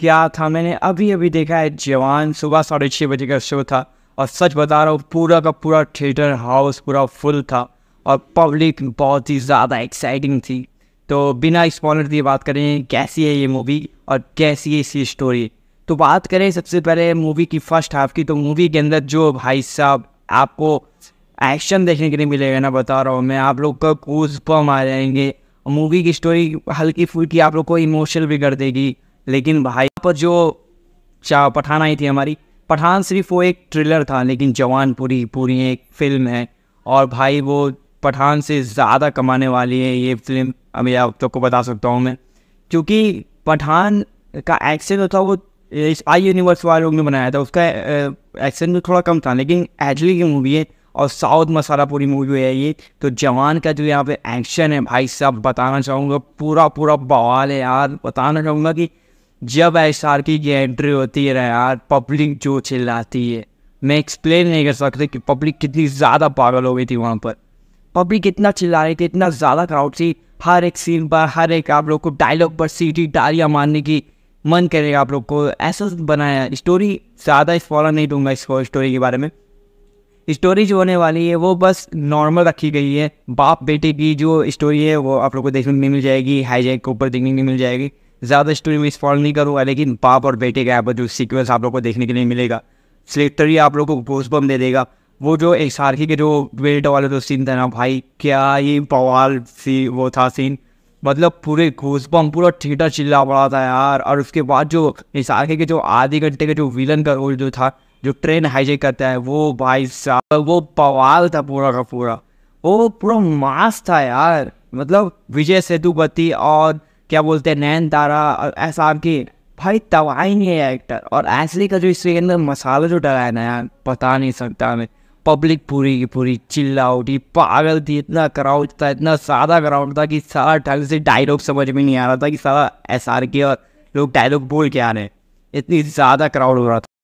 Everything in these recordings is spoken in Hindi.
क्या था मैंने अभी अभी देखा है जवान सुबह साढ़े छः बजे का शो था और सच बता रहा हूँ पूरा का पूरा थिएटर हाउस पूरा फुल था और पब्लिक बहुत ही ज़्यादा एक्साइटिंग थी तो बिना स्पॉलर दिए बात करें कैसी है ये मूवी और कैसी है इसकी स्टोरी तो बात करें सबसे पहले मूवी की फर्स्ट हाफ की तो मूवी के अंदर जो भाई साहब आपको एक्शन देखने के लिए मिलेगा ना बता रहा हूँ मैं आप लोग का कूज पम आ जाएंगे मूवी की स्टोरी हल्की फुल्की आप लोग को इमोशनल भी कर देगी लेकिन भाई पर जो चाह पठान आई थी हमारी पठान सिर्फ वो एक ट्रिलर था लेकिन जवान पूरी पूरी एक फिल्म है और भाई वो पठान से ज़्यादा कमाने वाली है ये फिल्म अभी आप तो को बता सकता हूँ मैं क्योंकि पठान का एक्शन जो था वो आई यूनिवर्स वालों ने बनाया था उसका एक्शन तो थोड़ा कम था लेकिन एचली की मूवी है और साउथ मसाला पूरी मूवी है ये तो जवान का जो यहाँ पे एक्शन है भाई साहब बताना चाहूँगा पूरा पूरा बवाल है यार बताना चाहूँगा कि जब एस आर की एंट्री होती है यार पब्लिक जो चिल्लाती है मैं एक्सप्लेन नहीं कर सकती कि पब्लिक कितनी ज़्यादा पागल हो गई थी वहाँ पर पब्लिक इतना चिल्ला रही थी इतना ज़्यादा क्राउड थी हर एक सीन पर हर एक आप लोग को डायलॉग पर सीटी डालियाँ मारने की मन करेगा आप लोग को ऐसा बनाया स्टोरी ज़्यादा फॉलो नहीं दूंगा इसको स्टोरी के बारे में स्टोरी जो होने वाली है वो बस नॉर्मल रखी गई है बाप बेटे की जो स्टोरी है वो आप लोग को देखने को मिल जाएगी हाईजैक के ऊपर देखने को मिल जाएगी ज़्यादा स्टोरी में स्पॉल नहीं करूँगा लेकिन बाप और बेटे का यहाँ जो सीक्वेंस आप लोग को देखने के लिए मिलेगा स्लेक्टरी आप लोग को घोष बम दे देगा वो जो एक सारखी के जो बेल्ट वाला जो सीन था ना भाई क्या ये पवाल सी वो था सीन मतलब पूरे घोसबम पूरा थिएटर चिल्ला पड़ा था यार और उसके बाद जो इस आगे के जो आधे घंटे के जो विलन का रोल जो था जो ट्रेन हाईजेक करता है वो भाई साहब वो पवाल था पूरा का पूरा वो पूरा मास था यार मतलब विजय सेतुपति और क्या बोलते हैं नैन तारा और कि भाई तवाइन है एक्टर और ऐसे का जो इसके अंदर मसाला जो डरा है ना यार पता नहीं सकता मैं पब्लिक पूरी की पूरी चिल्ला उठी पागल थी इतना क्राउड था इतना सादा क्राउड था कि सारा ढंग से डायलॉग समझ में नहीं आ रहा था कि सारा एस आर के और लोग डायलॉग बोल के आ रहे हैं इतनी ज़्यादा क्राउड हो रहा था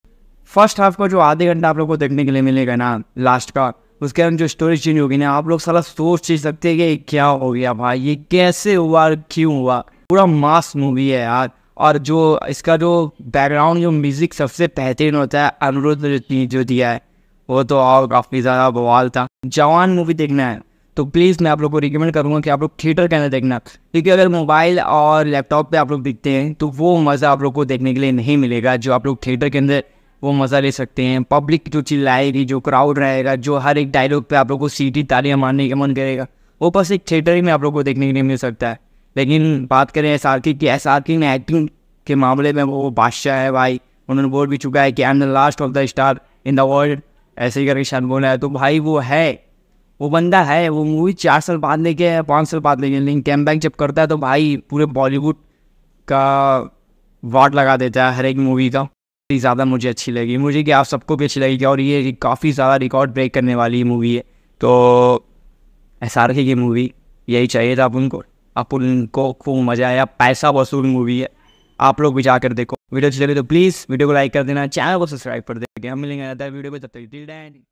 फर्स्ट हाफ का जो आधे घंटा आप लोग को देखने के लिए मिलेगा ना लास्ट का उसके अंदर जो स्टोरेज चेंज हो गई ना आप लोग सारा सोच चीज सकते हैं कि क्या हो गया भाई ये कैसे हुआ क्यों हुआ पूरा मास मूवी है यार और जो इसका जो बैकग्राउंड जो म्यूज़िक सबसे बेहतरीन होता है अनुरुद्ध ने जो दिया है वो तो और काफ़ी ज़्यादा बवाल था जवान मूवी देखना है तो प्लीज़ मैं आप लोग को रिकमेंड करूँगा कि आप लोग थिएटर के अंदर देखना क्योंकि अगर मोबाइल और लैपटॉप पे आप लोग देखते हैं तो वो मज़ा आप लोग को देखने के लिए नहीं मिलेगा जो आप लोग थिएटर के अंदर वो मज़ा ले सकते हैं पब्लिक जो चिल्लाएगी जो क्राउड रहेगा जो हर एक डायलॉग पे आप लोग को सीटी तालियां मारने का मन करेगा वो बस एक थिएटर ही में आप लोग को देखने के लिए मिल सकता है लेकिन बात करें एस आर की एस आर की में एक्टिंग के मामले में वो बादशाह है भाई उन्होंने बोल भी चुका है कि I am the last of the star in the world ऐसे ही करके शान बोला है तो भाई वो है वो बंदा है वो मूवी चार साल बाद लेके है पाँच साल बाद लेके लेकिन कैम बैक जब करता है तो भाई पूरे बॉलीवुड का वाट लगा देता है हर एक मूवी का ज़्यादा मुझे अच्छी लगी मुझे कि आप सबको भी अच्छी लगेगी और ये काफ़ी ज़्यादा रिकॉर्ड ब्रेक करने वाली मूवी है तो एस आर की मूवी यही चाहिए था आप उनको आप उनको खूब मज़ा आया पैसा वसूल मूवी है आप लोग भी जाकर देखो वीडियो अच्छी लगी तो प्लीज़ वीडियो को लाइक कर देना चैनल को सब्सक्राइब कर देंगे हम मिलेंगे अदर वीडियो में तब तक दिल डैंड